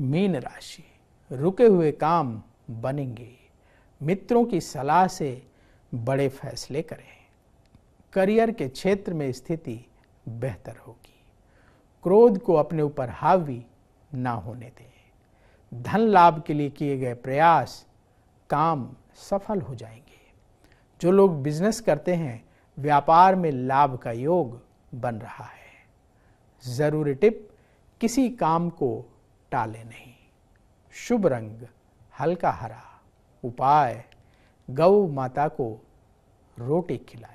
mean राशि रुके हुए काम बनेंगे मित्रों की सलाह से बड़े फैसले करें करियर के क्षेत्र में स्थिति बेहतर होगी क्रोध को अपने ऊपर हावी ना होने दें धन लाभ के लिए किए गए प्रयास काम सफल हो जाएंगे जो लोग बिजनेस करते हैं व्यापार में लाभ का योग बन रहा है ज़रूरी टिप किसी काम को टाले नहीं शुभ रंग हल्का हरा उपाय गौ माता को रोटी खिलाए